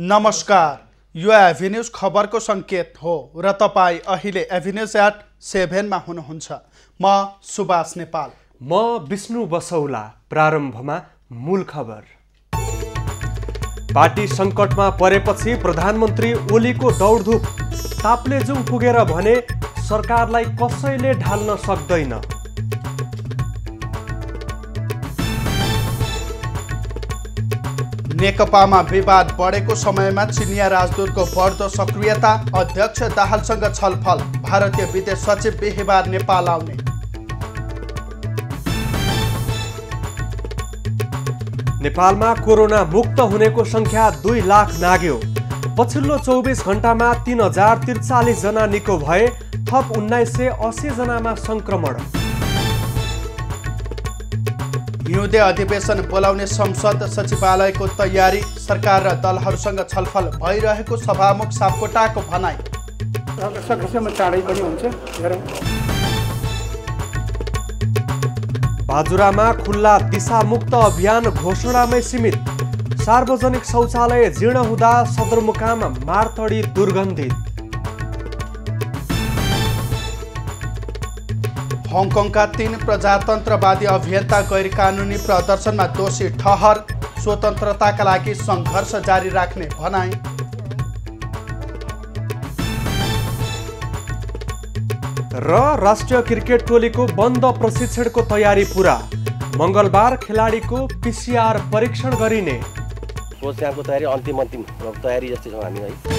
नमस्कार यो एभिन्युज खबरको सङ्केत हो र तपाईँ अहिले एभिन्युज एट सेभेनमा हुनुहुन्छ म सुभाष नेपाल म विष्णु बसौला प्रारम्भमा मूल खबर पार्टी सङ्कटमा परेपछि प्रधानमन्त्री ओलीको दौडधुप ताप्लेजुङ पुगेर भने सरकारलाई कसैले ढाल्न सक्दैन नेकपामा विवाद बढेको समयमा चिनिया राजदूतको बढ्दो सक्रियता अध्यक्ष दाहालसँग छलफल भारतीय विदेश सचिव बिहिबार नेपाल आउने नेपालमा कोरोना मुक्त हुनेको सङ्ख्या दुई लाख नाग्यो पछिल्लो चौबिस घन्टामा तिन हजार त्रिचालिसजना निको भए थप उन्नाइस सय असीजनामा सङ्क्रमण हिउँदे अधिवेशन बोलाउने संसद सचिवालयको तयारी सरकार र दलहरूसँग छलफल भइरहेको सभामुख सापकोटाको भनाइ बाजुरामा पनि हुन्छ बाजुरामा खुल्ला दिशामुक्त अभियान घोषणामै सीमित सार्वजनिक शौचालय जीर्ण हुँदा सदरमुकाम मार्तडी दुर्गन्धित हङकङका तीन प्रजातन्त्रवादी अभियन्ता गैर कानुनी प्रदर्शनमा दोषी ठहर स्वतन्त्रताका लागि सङ्घर्ष जारी राख्ने भनाई र राष्ट्रिय क्रिकेट टोलीको बन्द प्रशिक्षणको तयारी पुरा मङ्गलबार खेलाडीको पिसिआर परीक्षण गरिने तयारी अन्तिम अन्तिम तयारी जस्तै छौँ हामी है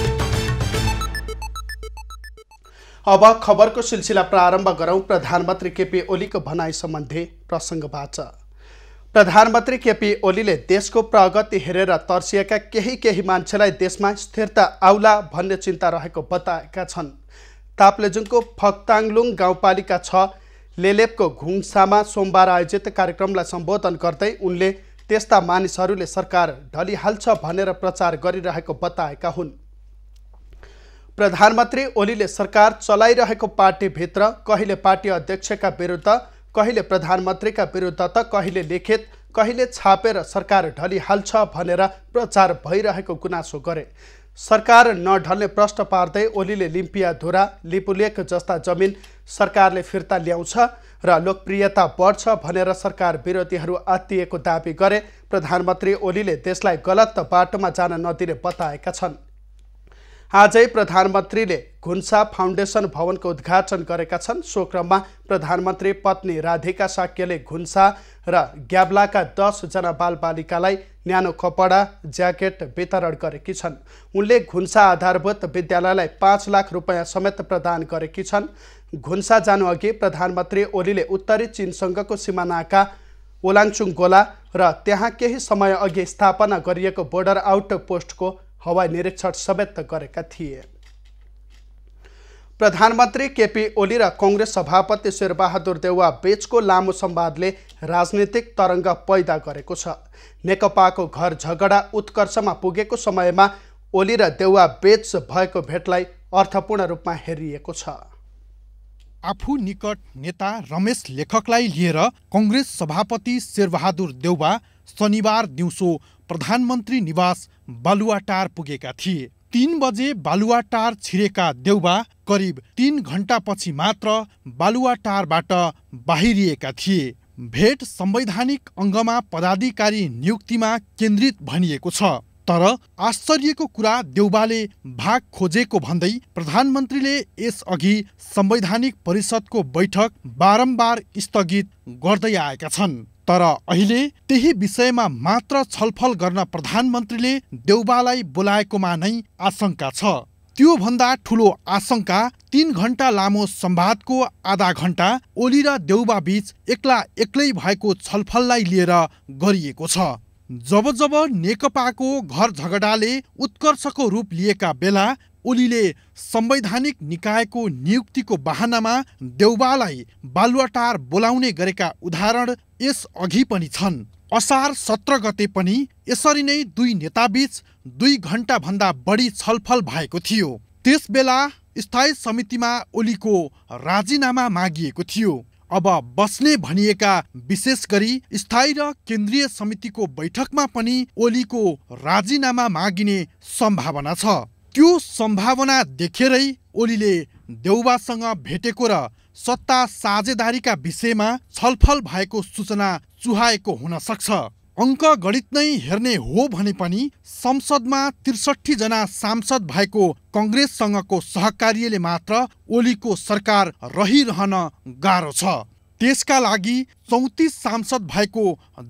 अब खबरको सिलसिला प्रारम्भ गरौँ प्रधानमन्त्री केपी ओलीको भनाइ सम्बन्धी प्रसङ्गबाट प्रधानमन्त्री केपी ओलीले देशको प्रगति हेरेर तर्सिएका केही केही मान्छेलाई देशमा स्थिरता आउला भन्ने चिन्ता रहेको बताएका छन् ताप्लेजुङको फक्ताङलुङ गाउँपालिका छ लेलेपको घुङसामा सोमबार आयोजित कार्यक्रमलाई सम्बोधन गर्दै उनले त्यस्ता मानिसहरूले सरकार ढलिहाल्छ भनेर प्रचार गरिरहेको बताएका हुन् प्रधानमन्त्री ओलीले सरकार चलाइरहेको पार्टीभित्र कहिले पार्टी अध्यक्षका विरुद्ध कहिले प्रधानमन्त्रीका विरुद्ध त कहिले लिखित कहिले छापेर सरकार ढलिहाल्छ भनेर प्रचार भइरहेको गुनासो गरे सरकार नढल्ने प्रश्न पार्दै ओलीले लिम्पियाधुरा लिपुलेक जस्ता जमिन सरकारले फिर्ता ल्याउँछ र लोकप्रियता बढ्छ भनेर सरकार विरोधीहरू आत्तिएको दावी गरे प्रधानमन्त्री ओलीले देशलाई गलत बाटोमा जान नदिने बताएका छन् आजै प्रधानमन्त्रीले घुन्सा फाउन्डेसन भवनको उद्घाटन गरेका छन् सो क्रममा प्रधानमन्त्री पत्नी राधिका साक्यले घुन्सा र ग्याब्लाका दसजना बालबालिकालाई न्यानो कपडा ज्याकेट वितरण गरेकी छन् उनले घुन्सा आधारभूत विद्यालयलाई पाँच लाख रुपियाँ समेत प्रदान गरेकी छन् घुन्सा जानुअघि प्रधानमन्त्री ओलीले उत्तरी चिनसँगको सिमानाका ओलाङचुङ गोला र त्यहाँ केही समयअघि स्थापना गरिएको बोर्डर आउट हवाई निरीक्षण समेत गरेका थिए प्रधानमन्त्री केपी ओली र कङ्ग्रेस सभापति शेरबहादुर देउवा बीचको लामो संवादले राजनीतिक तरङ्ग पैदा गरेको छ नेकपाको घर झगडा उत्कर्षमा पुगेको समयमा ओली र देउवा बीच भएको भेटलाई अर्थपूर्ण रूपमा हेरिएको छ आफू निकट नेता रमेश लेखकलाई लिएर कङ्ग्रेस सभापति शेरबहादुर देउबा शनिबार दिउँसो प्रधानमन्त्री निवास बालुवाटार पुगेका थिए तीन बजे बालुवाटार छिरेका देउबा करिब तीन घण्टापछि मात्र बालुवाटारबाट बाहिरिएका थिए भेट संवैधानिक अङ्गमा पदाधिकारी नियुक्तिमा केन्द्रित भनिएको छ तर आश्चर्यको कुरा देउबाले भाग खोजेको भन्दै प्रधानमन्त्रीले यसअघि संवैधानिक परिषदको बैठक बारम्बार स्थगित गर्दै आएका छन् तर अहिले त्यही विषयमा मात्र छलफल गर्न प्रधानमन्त्रीले देउबालाई बोलाएकोमा नै आशंका छ त्योभन्दा ठुलो आशंका तीन घण्टा लामो सम्वादको आधा घण्टा ओली र देउबाबीच एक्ला एक्लै भएको छलफललाई लिएर गरिएको छ जब जब नेकपाको घर झगडाले उत्कर्षको रूप लिएका बेला ओलीले संवैधानिक निकायको नियुक्तिको बहानामा देउबालाई बालुवाटार बोलाउने गरेका उदाहरण यसअघि पनि छन् असार सत्र गते पनि यसरी नै दुई नेताबीच दुई घण्टाभन्दा बढी छलफल भएको थियो त्यसबेला स्थायी समितिमा ओलीको राजीनामा मागिएको थियो अब बस्ने भनिएका विशेष गरी स्थायी र केन्द्रीय समितिको बैठकमा पनि ओलीको राजीनामा मागिने सम्भावना छ त्यो सम्भावना देखेरै ओलीले देउबासँग भेटेको र सत्ता साझेदारीका विषयमा छलफल भएको सूचना चुहाएको हुन सक्छ गणित नै हेर्ने हो भने पनि संसदमा त्रिसठीजना सांसद भएको कङ्ग्रेससँगको सहकार्यले मात्र ओलीको सरकार रहिरहन गाह्रो छ त्यसका लागि चौतिस सांसद भएको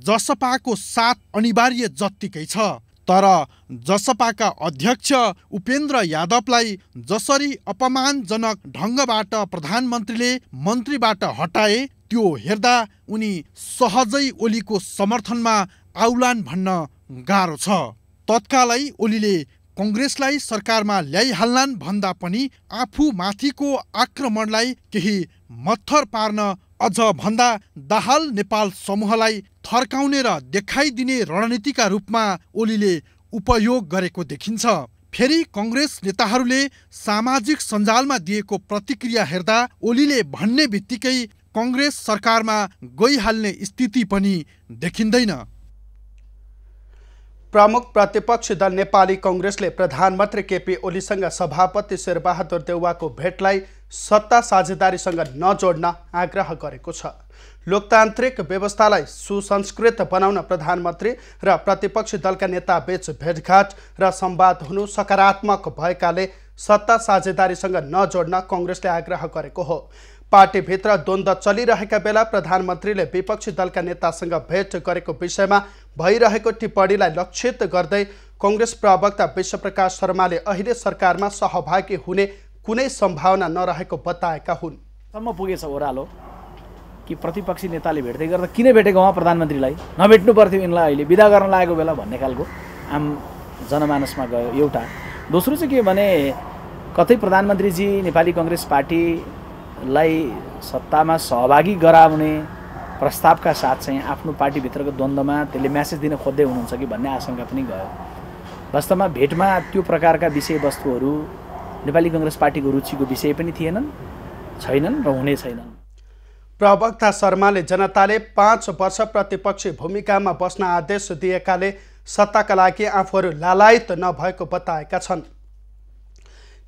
जसपाको साथ अनिवार्य जत्तिकै छ तर जसपाका अध्यक्ष उपेन्द्र यादवलाई जसरी अपमानजनक ढङ्गबाट प्रधानमन्त्रीले मन्त्रीबाट हटाए त्यो हेर्दा उनी सहजै ओलीको समर्थनमा आउलान् भन्न गाह्रो छ तत्कालै ओलीले कङ्ग्रेसलाई सरकारमा ल्याइहाल्लान् भन्दा पनि आफू माथिको आक्रमणलाई केही मत्थर पार्न अझ भन्दा दाहाल नेपाल समूहलाई थर्काउने र देखाइदिने रणनीतिका रूपमा ओलीले उपयोग गरेको देखिन्छ फेरि कङ्ग्रेस नेताहरूले सामाजिक सञ्जालमा दिएको प्रतिक्रिया हेर्दा ओलीले भन्ने बित्तिकै कङ्ग्रेस सरकारमा गइहाल्ने स्थिति पनि देखिँदैन प्रमुख प्रतिपक्षी दल नेपाली कङ्ग्रेसले प्रधानमन्त्री केपी ओलीसँग सभापति शेरबहादुर देउवाको भेटलाई सत्ता साझेदारीसँग नजोड्न आग्रह गरेको छ लोकतान्त्रिक व्यवस्थालाई सुसंस्कृत बनाउन प्रधानमन्त्री र प्रतिपक्षी दलका नेताबीच भेटघाट र संवाद हुनु सकारात्मक भएकाले सत्ता साझेदारीसँग नजोड्न कङ्ग्रेसले आग्रह गरेको हो पार्टीभित्र द्वन्द चलिरहेका बेला प्रधानमन्त्रीले विपक्षी दलका नेतासँग भेट गरेको विषयमा भइरहेको टिप्पणीलाई लक्षित गर्दै कङ्ग्रेस प्रवक्ता विश्वप्रकाश शर्माले अहिले सरकारमा सहभागी हुने कुनै सम्भावना नरहेको बताएका हुन् सम्म पुगेछ ओह्रालो कि प्रतिपक्षी नेताले भेट्दै गर्दा किन भेटेको उहाँ प्रधानमन्त्रीलाई नभेट्नु पर्थ्यो यिनलाई अहिले विदा गर्न लागेको बेला भन्ने खालको आम जनमानसमा गयो एउटा दोस्रो चाहिँ के भने कतै प्रधानमन्त्रीजी नेपाली कङ्ग्रेस पार्टी लाई सत्तामा सहभागी गराउने प्रस्तावका साथ चाहिँ आफ्नो पार्टीभित्रको द्वन्द्वमा त्यसले म्यासेज दिन खोज्दै हुनुहुन्छ कि भन्ने आशंका पनि गयो वास्तवमा भेटमा त्यो प्रकारका विषयवस्तुहरू नेपाली कङ्ग्रेस पार्टीको रुचिको विषय पनि थिएनन् छैनन् र हुने छैनन् प्रवक्ता शर्माले जनताले पाँच वर्ष प्रतिपक्षी भूमिकामा बस्न आदेश दिएकाले सत्ताका लागि आफूहरू लालायत नभएको बताएका छन्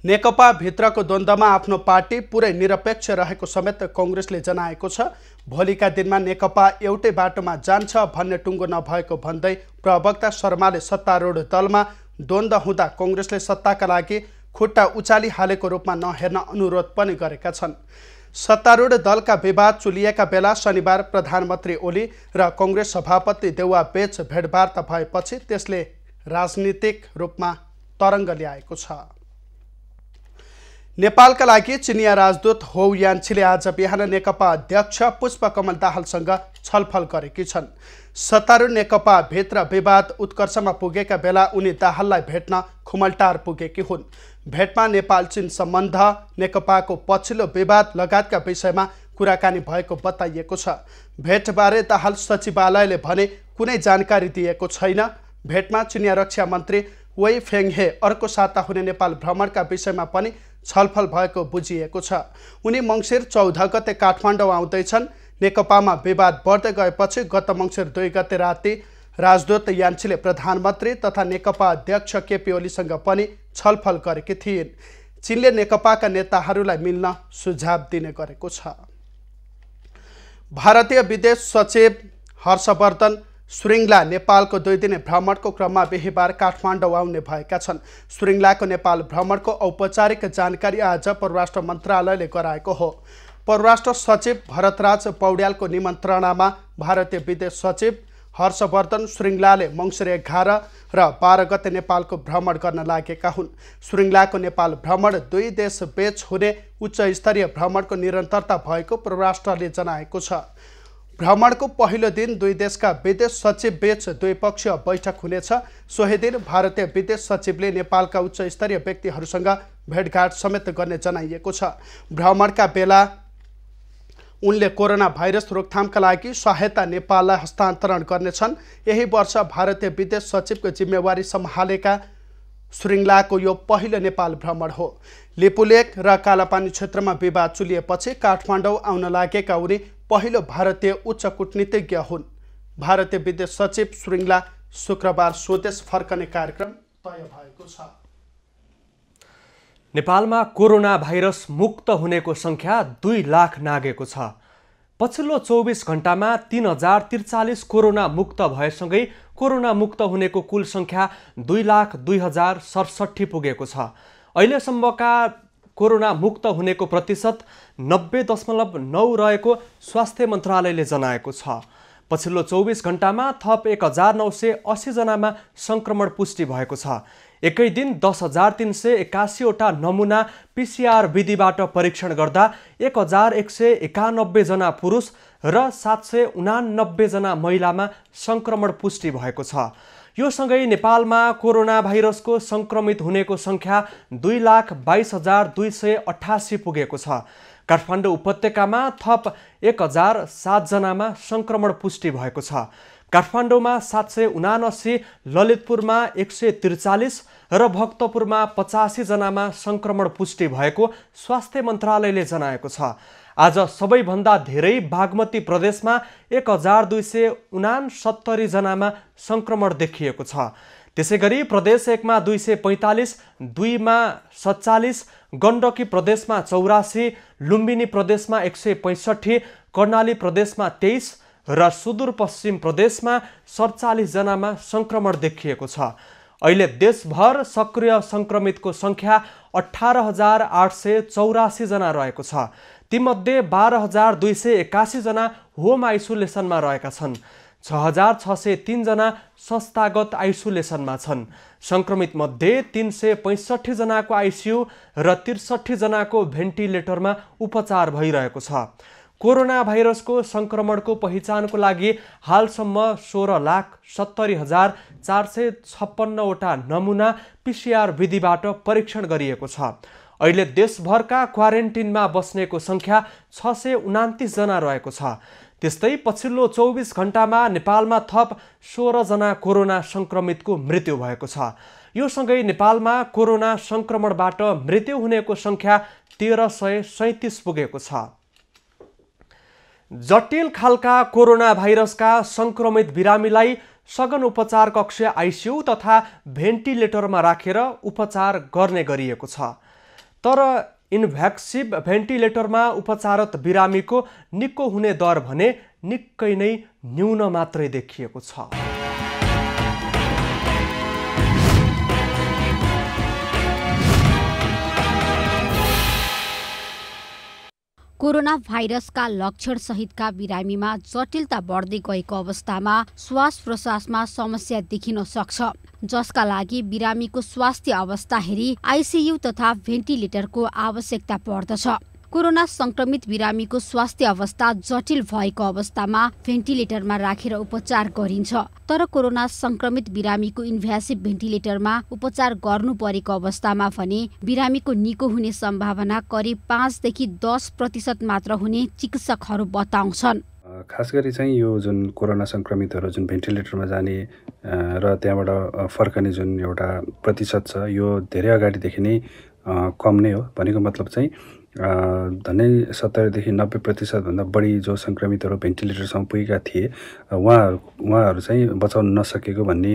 नेकपाभित्रको द्वन्द्वमा आफ्नो पार्टी पुरै निरपेक्ष रहेको समेत कङ्ग्रेसले जनाएको छ भोलिका दिनमा नेकपा एउटै बाटोमा जान्छ भन्ने टुङ्गो नभएको भन्दै प्रवक्ता शर्माले सत्तारूढ दलमा द्वन्द्व हुँदा कङ्ग्रेसले सत्ताका लागि खुट्टा उचाली हालेको रूपमा नहेर्न अनुरोध पनि गरेका छन् सत्तारूढ दलका विवाद चुलिएका बेला शनिबार प्रधानमन्त्री ओली र कङ्ग्रेस सभापति देउवा बेच भेटवार्ता भएपछि त्यसले राजनीतिक रूपमा तरङ्ग ल्याएको छ नेपालका लागि चिनिया राजदूत हो यान्छीले आज बिहान नेकपा अध्यक्ष पुष्पकमल दाहालसँग छलफल गरेकी छन् नेकपा नेकपाभित्र विवाद उत्कर्षमा पुगेका बेला उनी दाहाललाई भेट्न खुमलटार पुगेकी हुन् भेटमा नेपाल चिन सम्बन्ध नेकपाको पछिल्लो विवाद लगायतका विषयमा कुराकानी भएको बताइएको छ भेटबारे दाहाल सचिवालयले भने कुनै जानकारी दिएको छैन भेटमा चिनिया रक्षा मन्त्री वेई हे अर्को साता हुने नेपाल भ्रमणका विषयमा पनि छलफल भएको बुझिएको छ उनी मङ्सिर चौध गते काठमाडौँ आउँदैछन् नेकपामा विवाद बढ्दै गएपछि गत मङ्सिर दुई गते राति राजदूत यान्छीले प्रधानमन्त्री तथा नेकपा अध्यक्ष केपी ओलीसँग पनि छलफल गरेकी थिइन् चिनले नेकपाका नेताहरूलाई मिल्न सुझाव दिने गरेको छ भारतीय विदेश सचिव हर्षवर्धन श्रृङ्ला नेपालको दुई दिने भ्रमणको क्रममा बिहिबार काठमाडौँ आउने भएका छन् श्रृङ्लाको नेपाल भ्रमणको औपचारिक जानकारी आज परराष्ट्र मन्त्रालयले गराएको हो परराष्ट्र सचिव भरतराज पौड्यालको निमन्त्रणामा भारतीय विदेश सचिव हर्षवर्धन श्रृङ्लाले मङ्सिर एघार र बाह्र गते नेपालको भ्रमण गर्न लागेका हुन् श्रृङ्लाको नेपाल भ्रमण दुई बेच हुने उच्च स्तरीय भ्रमणको निरन्तरता भएको परराष्ट्रले जनाएको छ भ्रमणको पहिलो दिन दुई देशका विदेश सचिव बीच द्विपक्षीय बैठक हुनेछ सोही दिन भारतीय विदेश सचिवले नेपालका उच्च स्तरीय व्यक्तिहरूसँग भेटघाट समेत गर्ने जनाइएको छ भ्रमणका बेला उनले कोरोना भाइरस रोकथामका लागि सहायता नेपाललाई हस्तान्तरण गर्नेछन् यही वर्ष भारतीय विदेश सचिवको जिम्मेवारी सम्हालेका श्रृङ्खलाको यो पहिलो नेपाल भ्रमण हो लिपुलेक र कालापानी क्षेत्रमा विवाद चुलिएपछि काठमाडौँ आउन लागेका उनी पहिलो भारतीय उच्च कूटनीतिज्ञ हुन् भारतीय विदेश सचिव श्रृङ्गला शुक्रबार स्वदेश फर्कने कार्यक्रम तय भएको छ नेपालमा कोरोना भाइरस मुक्त हुनेको सङ्ख्या दुई लाख नागेको छ पछिल्लो चौबिस घन्टामा तिन हजार त्रिचालिस कोरोना मुक्त भएसँगै कोरोना मुक्त हुनेको कुल सङ्ख्या दुई लाख दुई हजार सडसट्ठी पुगेको छ अहिलेसम्मका कोरोना मुक्त हुनेको प्रतिशत नब्बे दशमलव नौ रहेको स्वास्थ्य मन्त्रालयले जनाएको छ पछिल्लो चौबिस घन्टामा थप एक हजार नौ सय असीजनामा सङ्क्रमण पुष्टि भएको छ एकै दिन दस हजार तिन सय एक्कासीवटा नमुना पिसिआर विधिबाट परीक्षण गर्दा एक हजार एक सय एकानब्बेजना पुरुष र सात सय उनानब्बेजना महिलामा सङ्क्रमण पुष्टि भएको छ यो सँगै नेपालमा कोरोना भाइरसको सङ्क्रमित हुनेको सङ्ख्या दुई लाख बाइस हजार दुई सय अठासी पुगेको छ काठमाडौँ उपत्यकामा थप एक हजार सातजनामा सङ्क्रमण पुष्टि भएको छ काठमाडौँमा सात सय उनासी ललितपुरमा एक सय त्रिचालिस र भक्तपुरमा पचासीजनामा सङ्क्रमण पुष्टि भएको स्वास्थ्य मन्त्रालयले जनाएको छ आज सबैभन्दा धेरै बागमती प्रदेशमा एक हजार दुई सय उनासत्तरीजनामा सङ्क्रमण देखिएको छ त्यसै गरी प्रदेश एकमा दुई सय पैँतालिस दुईमा सत्तालिस गण्डकी प्रदेशमा चौरासी लुम्बिनी प्रदेशमा एक सय पैँसठी कर्णाली प्रदेशमा तेइस र सुदूरपश्चिम प्रदेशमा सडचालिसजनामा सङ्क्रमण देखिएको छ अहिले देशभर सक्रिय सङ्क्रमितको सङ्ख्या अठार हजार आठ सय चौरासीजना रहेको छ तीमध्ये बाह्र हजार दुई सय एक्कासीजना होम आइसोलेसनमा रहेका छन् छ हजार छ सय तिनजना संस्थागत आइसोलेसनमा छन् सङ्क्रमितमध्ये तिन सय पैँसठीजनाको आइसियु र त्रिसठीजनाको भेन्टिलेटरमा उपचार भइरहेको छ कोरोना भाइरसको सङ्क्रमणको पहिचानको लागि हालसम्म सोह्र लाख सत्तरी हजार चार सय छप्पन्नवटा नमुना पिसिआर विधिबाट परीक्षण गरिएको छ अहिले देशभरका क्वारेन्टिनमा बस्नेको सङ्ख्या छ सय उनातिसजना रहेको छ त्यस्तै पछिल्लो चौबिस घन्टामा नेपालमा थप सोह्रजना कोरोना सङ्क्रमितको मृत्यु भएको छ यो सँगै नेपालमा कोरोना सङ्क्रमणबाट मृत्यु हुनेको सङ्ख्या तेह्र सय सैँतिस पुगेको छ जटिल खालका कोरोना भाइरसका सङ्क्रमित बिरामीलाई सघन उपचार कक्ष आइसियु तथा भेन्टिलेटरमा राखेर उपचार गर्ने गरिएको छ तर इन्भ्याक्सिभ भेन्टिलेटरमा उपचारत बिरामीको निको हुने दर भने निकै नै न्यून मात्रै देखिएको छ कोरोना भाइरसका लक्षणसहितका बिरामीमा जटिलता बढ्दै गएको अवस्थामा श्वास प्रश्वासमा समस्या देखिन सक्छ जसका लागि बिरामीको स्वास्थ्य अवस्था हेरी आइसियु तथा भेन्टिलेटरको आवश्यकता पर्दछ कोरोना संक्रमित बिरामीको स्वास्थ्य अवस्था जटिल भएको अवस्थामा भेन्टिलेटरमा राखेर उपचार गरिन्छ तर कोरोना संक्रमित बिरामीको इन्भ्यासिभ भेन्टिलेटरमा उपचार गर्नु परेको अवस्थामा भने बिरामीको निको हुने सम्भावना करिब पाँचदेखि दस प्रतिशत मात्र हुने चिकित्सकहरू बताउँछन् खास गरी चाहिँ यो जुन कोरोना सङ्क्रमितहरू जुन भेन्टिलेटरमा जाने र त्यहाँबाट फर्कने जुन एउटा प्रतिशत छ यो धेरै अगाडिदेखि नै कम नै हो भनेको मतलब चाहिँ झन्डै सत्तरीदेखि नब्बे प्रतिशतभन्दा बढी जो सङ्क्रमितहरू भेन्टिलेटरसम्म पुगेका थिए उहाँहरू उहाँहरू चाहिँ बचाउन नसकेको भन्ने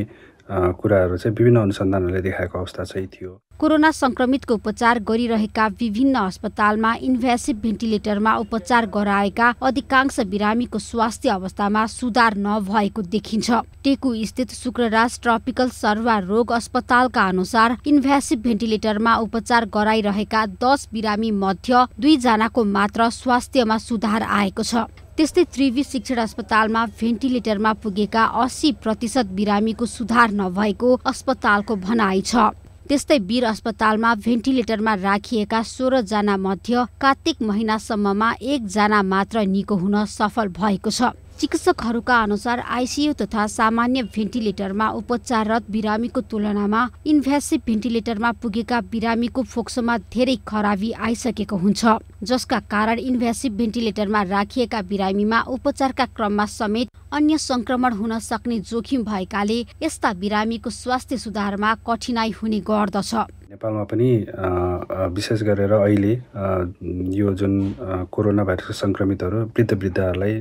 कुराहरू चाहिँ विभिन्न अनुसन्धानहरूले देखाएको अवस्था चाहिँ थियो कोरोना संक्रमितको उपचार गरिरहेका विभिन्न अस्पतालमा इन्भेसिभ भेन्टिलेटरमा उपचार गराएका अधिकांश बिरामीको स्वास्थ्य अवस्थामा सुधार नभएको देखिन्छ टेकु स्थित शुक्रराज ट्रपिकल सर्वा रोग अस्पतालका अनुसार इन्भेसिभ भेन्टिलेटरमा उपचार गराइरहेका दस बिरामी मध्य दुईजनाको मात्र स्वास्थ्यमा सुधार आएको छ त्यस्तै त्रिवी शिक्षण अस्पतालमा भेन्टिलेटरमा पुगेका अस्सी प्रतिशत बिरामीको सुधार नभएको अस्पतालको भनाइ छ त्यस्तै वीर अस्पतालमा भेन्टिलेटरमा राखिएका सोह्रजना मध्य कार्तिक महिनासम्ममा एकजना मात्र निको हुन सफल भएको छ चिकित्सकहरूका अनुसार आइसियु तथा सामान्य भेन्टिलेटरमा उपचाररत बिरामीको तुलनामा इन्भेसिभ भेन्टिलेटरमा पुगेका बिरामीको फोक्सोमा धेरै खराबी आइसकेको हुन्छ जसका कारण इन्भेसिभ भेन्टिलेटरमा राखिएका बिरामीमा उपचारका क्रममा समेत अन्य संक्रमण हुन सक्ने जोखिम भएकाले यस्ता बिरामीको स्वास्थ्य सुधारमा कठिनाई हुने गर्दछ नेपालमा पनि विशेष गरेर अहिले यो जुन कोरोना भाइरस सङ्क्रमितहरू वृद्ध वृद्धहरूलाई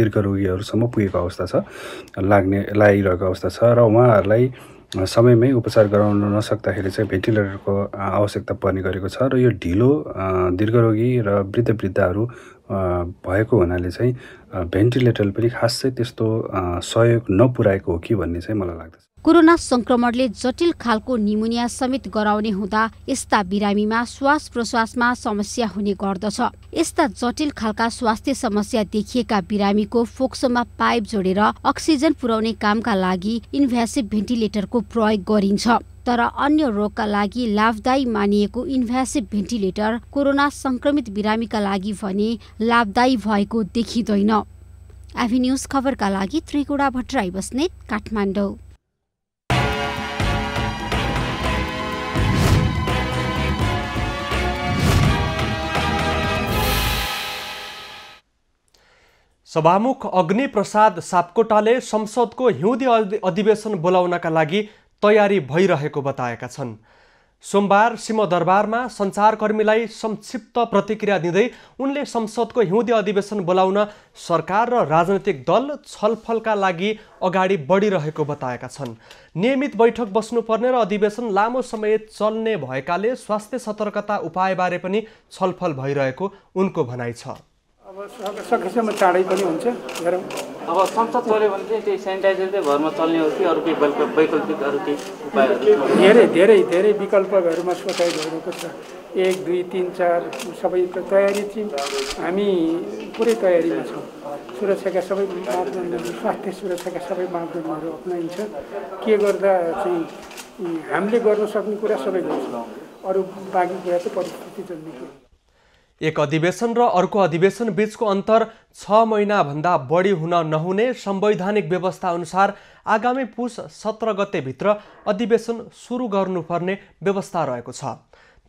दीर्घ रोगीहरूसम्म पुगेको अवस्था छ लाग्ने लागिरहेको अवस्था छ र उहाँहरूलाई समयमै उपचार गराउन नसक्दाखेरि चाहिँ भेन्टिलेटरको आवश्यकता पर्ने गरेको छ र यो ढिलो दीर्घरोगी र वृद्ध वृद्धहरू भएको हुनाले चाहिँ भेन्टिलेटर पनि खासै त्यस्तो सहयोग नपुऱ्याएको हो कि भन्ने चाहिँ मलाई लाग्दछ कोरोना संक्रमणले जटिल खालको निमोनिया समेत गराउने हुँदा यस्ता बिरामीमा श्वास प्रश्वासमा समस्या हुने गर्दछ यस्ता जटिल खालका स्वास्थ्य समस्या देखिएका बिरामीको फोक्सोमा पाइप जोडेर अक्सिजन पुर्याउने कामका लागि इन्भ्यासिभ भेन्टिलेटरको प्रयोग गरिन्छ तर अन्य रोगका लागि लाभदायी मानिएको इन्भ्यासिभ भेन्टिलेटर कोरोना संक्रमित बिरामीका लागि भने लाभदायी भएको देखिँदैन एभिन्युज खबरका लागि त्रिकुडा भट्टराई बस्नेत काठमाडौँ सभामुख अग्निप्रसाद सापकोटाले संसदको हिउँदे अधिवेशन बोलाउनका लागि तयारी भइरहेको बताएका छन् सोमबार सिंहदरबारमा सञ्चारकर्मीलाई संक्षिप्त प्रतिक्रिया दिँदै उनले संसदको हिउँदे अधिवेशन बोलाउन सरकार र राजनैतिक दल छलफलका लागि अगाडि बढिरहेको बताएका छन् नियमित बैठक बस्नुपर्ने र अधिवेशन लामो समय चल्ने भएकाले स्वास्थ्य सतर्कता उपायबारे पनि छलफल भइरहेको उनको भनाइ छ सकेसम्म चाँडै पनि हुन्छ हेरौँ अब संसद चल्यो भने चाहिँ त्यही सेनिटाइजर चाहिँ घरमा चल्ने हो कि अरू केही वैकल्पिक अरू केही उपायहरू धेरै धेरै धेरै विकल्पहरूमा सोचाइ भएको छ एक दुई तिन चार सबै तयारी चाहिँ हामी पुरै तयारीमा छौँ सुरक्षाका सबै मापदण्डहरू स्वास्थ्य सुरक्षाका सबै मापदण्डहरू अप्नाइन्छ के गर्दा चाहिँ हामीले गर्न सक्ने कुरा सबै गर्छौँ अरू बाँकी कुरा चाहिँ परिस्थिति जन्ने कुरा एक अधिवेशन र अर्को अधिवेशन बीचको अन्तर छ महिनाभन्दा बढी हुन नहुने संवैधानिक व्यवस्था अनुसार आगामी पुष सत्र गतेभित्र अधिवेशन सुरु गर्नुपर्ने व्यवस्था रहेको छ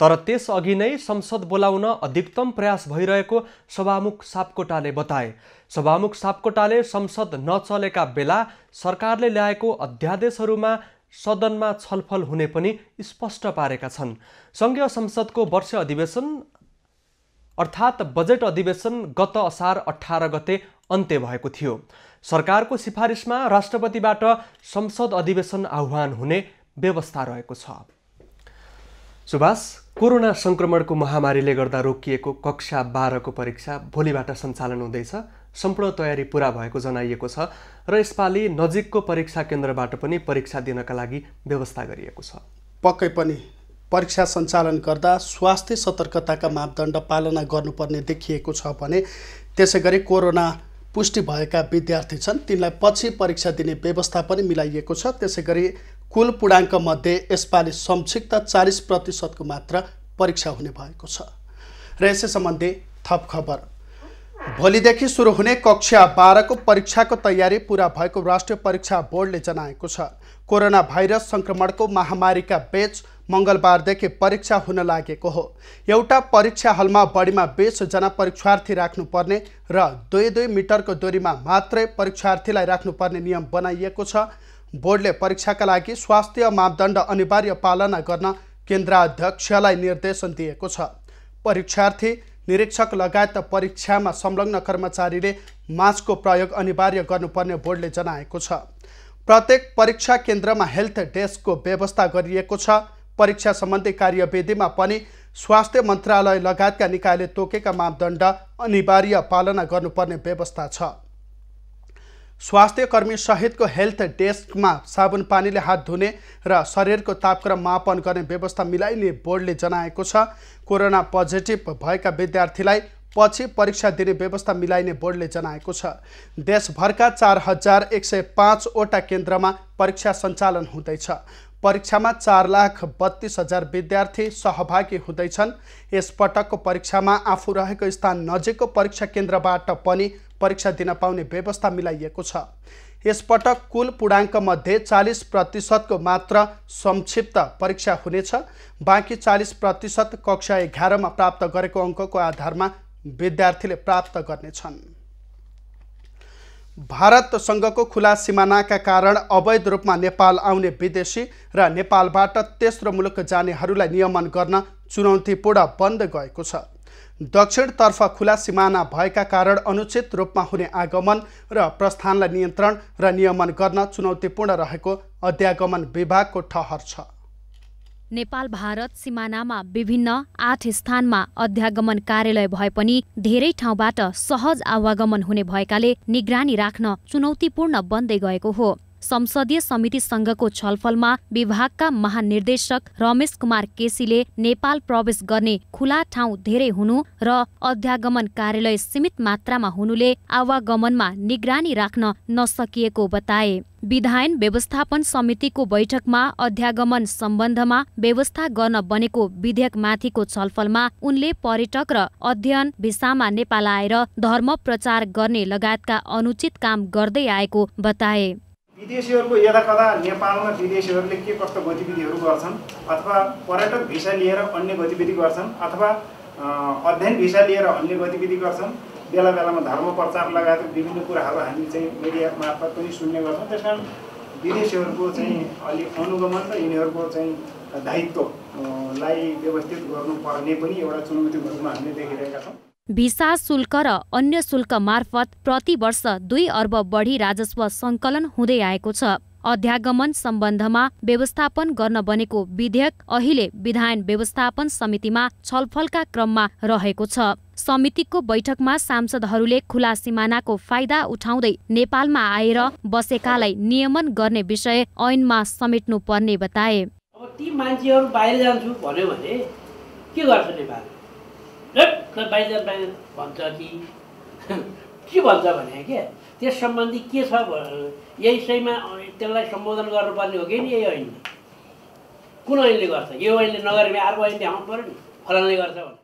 तर त्यसअघि नै संसद बोलाउन अधिकतम प्रयास भइरहेको सभामुख सापकोटाले बताए सभामुख सापकोटाले संसद नचलेका बेला सरकारले ल्याएको अध्यादेशहरूमा सदनमा छलफल हुने पनि स्पष्ट पारेका छन् सङ्घीय संसदको वर्ष अधिवेशन अर्थात् बजेट अधिवेशन गत असार अठार गते अन्त्य भएको थियो सरकारको सिफारिसमा राष्ट्रपतिबाट संसद अधिवेशन आह्वान हुने व्यवस्था रहेको छ सुभाष कोरोना सङ्क्रमणको महामारीले गर्दा रोकिएको कक्षा बाह्रको परीक्षा भोलिबाट सञ्चालन हुँदैछ सम्पूर्ण तयारी पुरा भएको जनाइएको छ र यसपालि नजिकको परीक्षा केन्द्रबाट पनि परीक्षा दिनका लागि व्यवस्था गरिएको छ पक्कै पनि परीक्षा सञ्चालन गर्दा स्वास्थ्य सतर्कताका मापदण्ड पालना गर्नुपर्ने देखिएको छ भने त्यसै गरी कोरोना पुष्टि भएका विद्यार्थी छन् तिनलाई पछि परीक्षा दिने व्यवस्था पनि मिलाइएको छ त्यसै गरी कुल पूर्णाङ्कमध्ये यसपालि संक्षिप्त चालिस प्रतिशतको मात्र परीक्षा हुने भएको छ र यसै सम्बन्धी थप खबर भोलिदेखि सुरु हुने कक्षा बाह्रको परीक्षाको तयारी पुरा भएको राष्ट्रिय परीक्षा बोर्डले जनाएको छ कोरोना भाइरस सङ्क्रमणको महामारीका बेच मङ्गलबारदेखि परीक्षा हुन लागेको हो एउटा परीक्षा हलमा बढीमा बिसजना परीक्षार्थी राख्नुपर्ने र दुई दुई मिटरको दूरीमा मात्रै परीक्षार्थीलाई राख्नुपर्ने नियम बनाइएको छ बोर्डले परीक्षाका लागि स्वास्थ्य मापदण्ड अनिवार्य पालना गर्न केन्द्राध्यक्षलाई निर्देशन दिएको छ परीक्षार्थी निरीक्षक लगायत परीक्षामा संलग्न कर्मचारीले मास्कको प्रयोग अनिवार्य गर्नुपर्ने बोर्डले जनाएको छ प्रत्येक परीक्षा केन्द्रमा हेल्थ डेस्कको व्यवस्था गरिएको छ परीक्षा सम्बन्धी कार्यविधिमा पनि स्वास्थ्य मन्त्रालय लगायतका निकायले तोकेका मापदण्ड अनिवार्य पालना गर्नुपर्ने व्यवस्था छ स्वास्थ्य कर्मी सहितको हेल्थ डेस्कमा साबुन पानीले हात धुने र शरीरको तापक्रम मापन गर्ने व्यवस्था मिलाइने बोर्डले जनाएको छ कोरोना पोजिटिभ भएका विद्यार्थीलाई पछि परीक्षा दिने व्यवस्था मिलाइने बोर्डले जनाएको छ देशभरका चार हजार एक सय पाँचवटा केन्द्रमा परीक्षा सञ्चालन हुँदैछ परीक्षामा चार लाख बत्तिस हजार विद्यार्थी सहभागी हुँदैछन् यसपटकको परीक्षामा आफू रहेको स्थान नजिकको परीक्षा केन्द्रबाट पनि परीक्षा दिन पाउने व्यवस्था मिलाइएको छ यसपटक कुल पूर्णाङ्कमध्ये चालिस प्रतिशतको मात्र संक्षिप्त परीक्षा हुनेछ बाँकी चालिस प्रतिशत कक्षा एघारमा प्राप्त गरेको अङ्कको आधारमा विद्यार्थीले प्राप्त गर्नेछन् भारतसँगको खुला सिमानाका कारण अवैध रूपमा नेपाल आउने विदेशी र नेपालबाट तेस्रो मुलुक जानेहरूलाई नियमन गर्न चुनौतीपूर्ण बन्द गएको छ दक्षिणतर्फ खुला सिमाना भएका कारण अनुचित रूपमा हुने आगमन र प्रस्थानलाई नियन्त्रण र नियमन गर्न चुनौतीपूर्ण रहेको अध्यागमन विभागको ठहर छ नेपाल भारत सिमानामा विभिन्न आठ स्थानमा अध्यागमन कार्यालय भए पनि धेरै ठाउँबाट सहज आवागमन हुने भएकाले निगरानी राख्न चुनौतीपूर्ण बन्दै गएको हो संसदीय समितिसँगको छलफलमा विभागका महानिर्देशक रमेश कुमार केसीले नेपाल प्रवेश गर्ने खुला ठाउँ धेरै हुनु र अध्यागमन कार्यालय सीमित मात्रामा हुनुले आवागमनमा निगरानी राख्न नसकिएको बताए विधायन व्यवस्थापन समितिको बैठकमा अध्यागमन सम्बन्धमा व्यवस्था गर्न बनेको विधेयकमाथिको छलफलमा उनले पर्यटक र अध्ययन भिसामा नेपाल आएर धर्म प्रचार गर्ने लगायतका अनुचित काम गर्दै आएको बताए विदेशीहरूको कता नेपालमा विदेशीहरूले के कस्तो गतिविधिहरू गर्छन् अथवा पर्यटक भिसा लिएर अन्य गतिविधि गर्छन् अथवा अध्ययन भिसा लिएर अन्य गतिविधि गर्छन् बेला बेलामा धर्म प्रचार लगायत विभिन्न कुराहरू हामी चाहिँ मिडिया मार्फत पनि सुन्ने गर्छौँ त्यस कारण विदेशीहरूको चाहिँ अलिक अनुगमन र यिनीहरूको चाहिँ दायित्वलाई व्यवस्थित गर्नुपर्ने पनि एउटा चुनौतीको रूपमा हामीले देखिरहेका छौँ भिसा शुल्क र अन्य शुल्क मार्फत प्रतिवर्ष दुई अर्ब बढी राजस्व सङ्कलन हुँदै आएको छ अध्यागमन सम्बन्धमा व्यवस्थापन गर्न बनेको विधेयक अहिले विधायन व्यवस्थापन समितिमा छलफलका क्रममा रहेको छ समितिको बैठकमा सांसदहरूले खुला सिमानाको फाइदा उठाउँदै नेपालमा आएर बसेकालाई नियमन गर्ने विषय ऐनमा समेट्नुपर्ने बताए अब ती मान्छेहरू बाहिर जान्छु भन्यो भने के गर्छ नेपाल बाहिर बाहिर भन्छ कि के भन्छ भने के त्यस सम्बन्धी के छ यही सहीमा त्यसलाई सम्बोधन गर्नुपर्ने हो कि नि यही ऐनले कुन ऐनले गर्छ यो ऐनले नगरेर अर्को ऐनले आउनु पऱ्यो नि फलानले गर्छ भने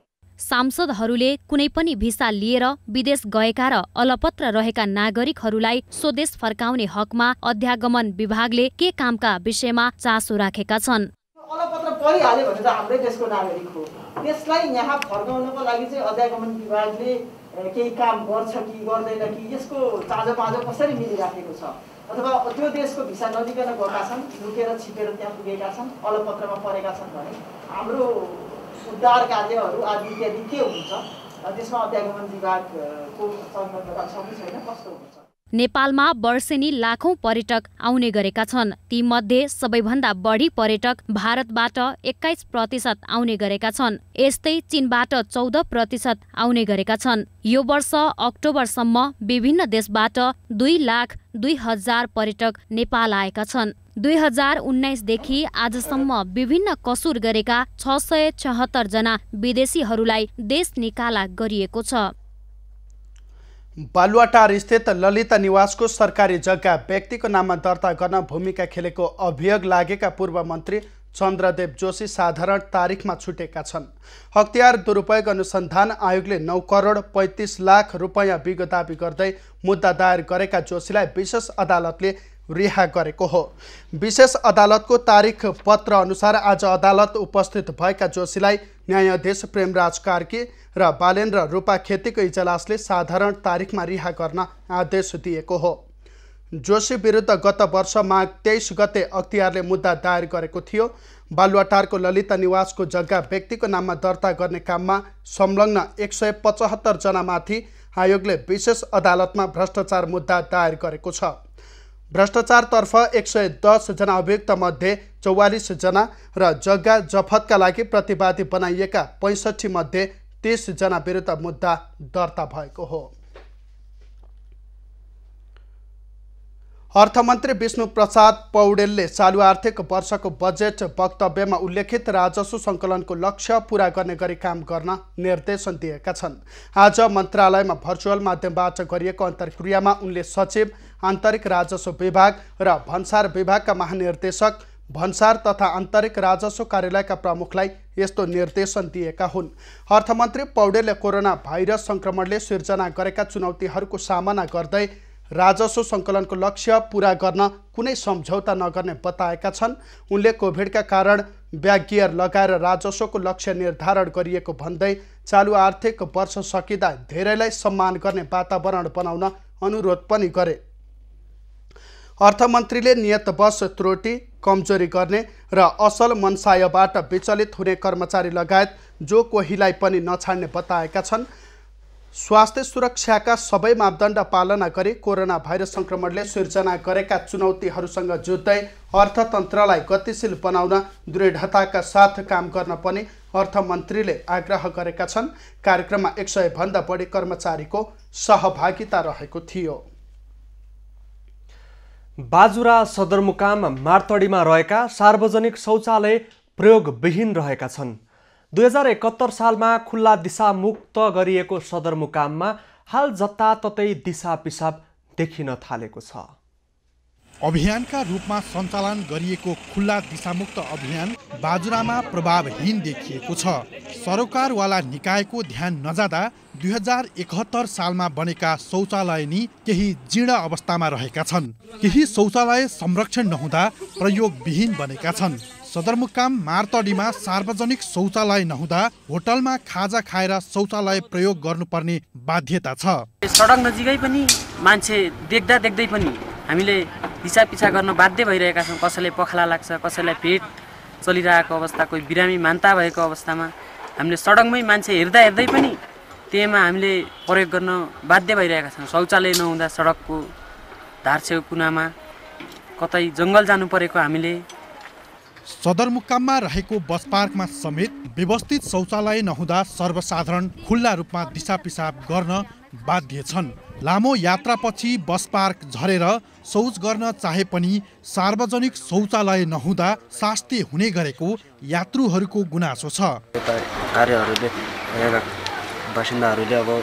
सांसदहरूले कुनै पनि भिसा लिएर विदेश गएका र अलपत्र रहेका नागरिकहरूलाई स्वदेश फर्काउने हकमा अध्यागमन विभागले के कामका विषयमा चासो राखेका छन् अलपत्र परिहाल्यो भने त हाम्रै देशको नागरिक हो त्यसलाई यहाँ फर्काउनको लागि चाहिँ अध्यागमन विभागले केही काम गर्छ कि गर्दैन कि यसको चाँजोपाँजो कसरी मिलिराखेको छ अथवा त्यो देशको भिसा नदिकन गएका छन् लुकेर छिपेर त्यहाँ पुगेका छन् अलपत्रमा परेका छन् भने हाम्रो उद्धार कार्यहरू आदि इत्यादि के हुन्छ त्यसमा अध्यागमन विभागको संलग्नता छ कि छैन कस्तो हुन्छ नेपालमा वर्षेनी लाखौँ पर्यटक आउने गरेका छन् तीमध्ये सबैभन्दा बढी पर्यटक भारतबाट एक्काइस प्रतिशत आउने गरेका छन् यस्तै चीनबाट चौध प्रतिशत आउने गरेका छन् यो वर्ष अक्टोबरसम्म विभिन्न देशबाट दुई लाख दुई हजार पर्यटक नेपाल आएका छन् दुई हजार उन्नाइसदेखि आजसम्म विभिन्न कसुर गरेका छ सय छहत्तरजना विदेशीहरूलाई देश निकाला गरिएको छ बालुवाटार स्थित ललित निवासको सरकारी जग्गा व्यक्तिको नाममा दर्ता गर्न भूमिका खेलेको अभियोग लागेका पूर्व मन्त्री चन्द्रदेव जोशी साधारण तारिखमा छुटेका छन् हतियार दुरुपयोग अनुसन्धान आयोगले नौ करोड पैँतिस लाख रुपियाँ बिगो दावी गर्दै मुद्दा दायर गरेका जोशीलाई विशेष अदालतले रिहा गरेको हो विशेष अदालतको तारिख पत्र अनुसार आज अदालत उपस्थित भएका जोशीलाई न्यायाधीश प्रेमराज कार्की र बालेन्द्र रूपा खेतीको इजलासले साधारण तारिखमा रिहा गर्न आदेश दिएको हो जोशी विरुद्ध गत वर्ष माघ तेइस गते अख्तियारले मुद्दा दायर गरेको थियो बालुवाटारको ललिता निवासको जग्गा व्यक्तिको नाममा दर्ता गर्ने काममा संलग्न एक सय पचहत्तरजनामाथि आयोगले विशेष अदालतमा भ्रष्टाचार मुद्दा दायर गरेको छ भ्रष्टाचारतर्फ एक सय दसजना अभियुक्तमध्ये चौवालिसजना र जग्गा जफतका लागि प्रतिवादी बनाइएका पैँसठीमध्ये तिसजना विरुद्ध मुद्दा दर्ता भएको हो अर्थमन्त्री विष्णु प्रसाद पौडेलले चालु आर्थिक वर्षको बजेट वक्तव्यमा उल्लेखित राजस्व सङ्कलनको लक्ष्य पुरा गर्ने गरी काम गर्न निर्देशन दिएका छन् आज मन्त्रालयमा भर्चुअल माध्यमबाट गरिएको अन्तर्क्रियामा उनले सचिव आन्तरिक राजस्व विभाग र भन्सार विभागका महानिर्देशक भन्सार तथा आन्तरिक राजस्व कार्यालयका प्रमुखलाई यस्तो निर्देशन दिएका हुन् अर्थमन्त्री पौडेलले कोरोना भाइरस सङ्क्रमणले सिर्जना गरेका चुनौतीहरूको सामना गर्दै राजस्व सङ्कलनको लक्ष्य पुरा गर्न कुनै सम्झौता नगर्ने बताएका छन् उनले कोभिडका कारण ब्यागियर लगाएर राजस्वको लक्ष्य निर्धारण गरिएको भन्दै चालु आर्थिक वर्ष सकिँदा धेरैलाई सम्मान गर्ने वातावरण बनाउन अनुरोध पनि गरे अर्थमन्त्रीले नियत बस त्रुटि कमजोरी गर्ने र असल मनसायबाट विचलित हुने कर्मचारी लगायत जो कोहीलाई पनि नछाड्ने बताएका छन् स्वास्थ्य सुरक्षाका सबै मापदण्ड पालना गरी कोरोना भाइरस सङ्क्रमणले सिर्जना गरेका चुनौतीहरूसँग जुट्दै अर्थतन्त्रलाई गतिशील बनाउन दृढताका साथ काम गर्न पनि अर्थमन्त्रीले आग्रह गरेका छन् कार्यक्रममा एक सयभन्दा बढी कर्मचारीको सहभागिता रहेको थियो बाजुरा सदरमुकाम मार्तडीमा रहेका सार्वजनिक शौचालय प्रयोगविहीन रहेका छन् दुई हजार एकहत्तर सालमा खुल्ला दिशा मुक्त गरिएको सदरमुकाममा हाल जताततै दिशा पिसाब देखिन थालेको छ अभियानका रूपमा सञ्चालन गरिएको खुल्ला दिशामुक्त अभियान बाजुरामा प्रभावहीन देखिएको छ सरकारवाला निकायको ध्यान नजाँदा दुई हजार एकहत्तर सालमा बनेका शौचालय नि केही जीर्ण अवस्थामा रहेका छन् केही शौचालय संरक्षण नहुँदा प्रयोगविहीन बनेका छन् सदरमुकाम मार्तडीमा सार्वजनिक शौचालय नहुँदा होटलमा खाजा खाएर शौचालय प्रयोग गर्नुपर्ने बाध्यता छ सडक नजिकै पनि मान्छे देख्दा देख्दै पनि हामीले पिछा गर्न बाध्य भइरहेका छौँ कसैलाई पखला लाग्छ कसैलाई पेट चलिरहेको अवस्था कोही बिरामी मान्ता भएको अवस्थामा हामीले सडकमै मान्छे हेर्दा हेर्दै पनि त्यहीमा हामीले प्रयोग गर्न बाध्य भइरहेका छौँ शौचालय नहुँदा सडकको धारछेउ कुनामा कतै जङ्गल जानु परेको हामीले सदरमुकाममा रहेको बस पार्कमा समेत व्यवस्थित शौचालय नहुँदा सर्वसाधारण खुल्ला रूपमा दिसा पिसाब गर्न बाध्य छन् लामो यात्रापछि बस पार्क झरेर शौच गर्न चाहे पनि सार्वजनिक शौचालय नहुँदा शास्ति हुने गरेको यात्रुहरूको गुनासो छ कार्यहरूले बासिन्दाहरूले अब